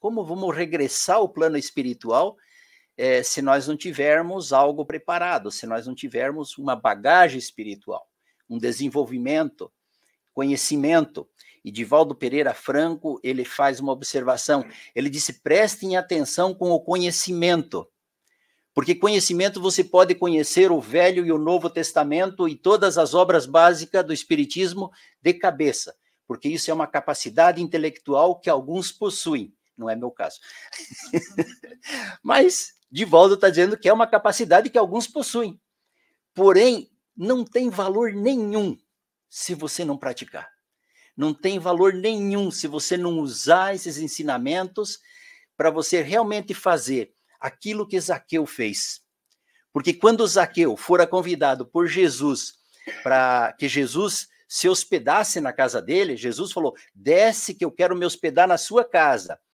Como vamos regressar ao plano espiritual é, se nós não tivermos algo preparado, se nós não tivermos uma bagagem espiritual, um desenvolvimento, conhecimento? E Divaldo Pereira Franco ele faz uma observação. Ele disse: prestem atenção com o conhecimento. Porque conhecimento você pode conhecer o Velho e o Novo Testamento e todas as obras básicas do Espiritismo de cabeça porque isso é uma capacidade intelectual que alguns possuem, não é meu caso. Mas Divaldo está dizendo que é uma capacidade que alguns possuem, porém não tem valor nenhum se você não praticar. Não tem valor nenhum se você não usar esses ensinamentos para você realmente fazer aquilo que Zaqueu fez. Porque quando Zaqueu fora convidado por Jesus para que Jesus se hospedasse na casa dele, Jesus falou: desce que eu quero me hospedar na sua casa.